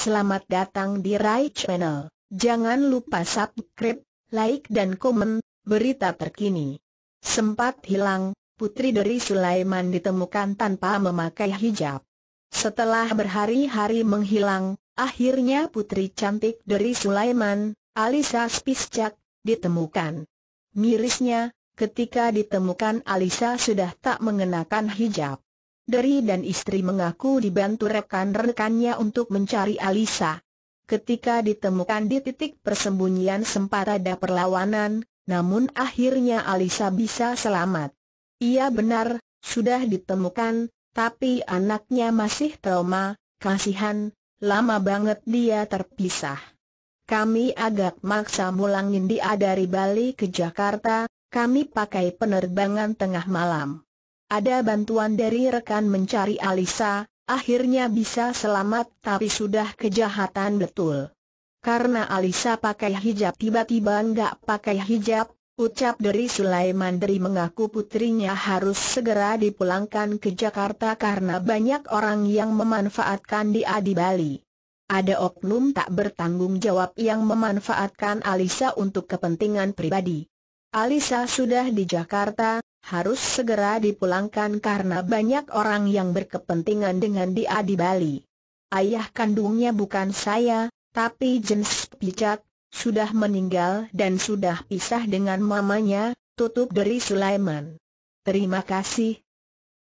Selamat datang di Rai Channel. Jangan lupa subscribe, like dan komen, berita terkini. Sempat hilang, putri dari Sulaiman ditemukan tanpa memakai hijab. Setelah berhari-hari menghilang, akhirnya putri cantik dari Sulaiman, Alisa Spiscak, ditemukan. Mirisnya, ketika ditemukan Alisa sudah tak mengenakan hijab. Dari dan istri mengaku dibantu rekan-rekannya untuk mencari Alisa. Ketika ditemukan di titik persembunyian sempat ada perlawanan, namun akhirnya Alisa bisa selamat. Ia benar, sudah ditemukan, tapi anaknya masih trauma, kasihan, lama banget dia terpisah. Kami agak maksa mulangin dia dari Bali ke Jakarta, kami pakai penerbangan tengah malam. Ada bantuan dari rekan mencari Alisa, akhirnya bisa selamat tapi sudah kejahatan betul. Karena Alisa pakai hijab tiba-tiba nggak pakai hijab, ucap dari Sulaiman dari mengaku putrinya harus segera dipulangkan ke Jakarta karena banyak orang yang memanfaatkan dia di Bali. Ada oknum tak bertanggung jawab yang memanfaatkan Alisa untuk kepentingan pribadi. Alisa sudah di Jakarta, harus segera dipulangkan karena banyak orang yang berkepentingan dengan dia di Bali. Ayah kandungnya bukan saya, tapi jenis Picak, sudah meninggal dan sudah pisah dengan mamanya, tutup dari Sulaiman. Terima kasih,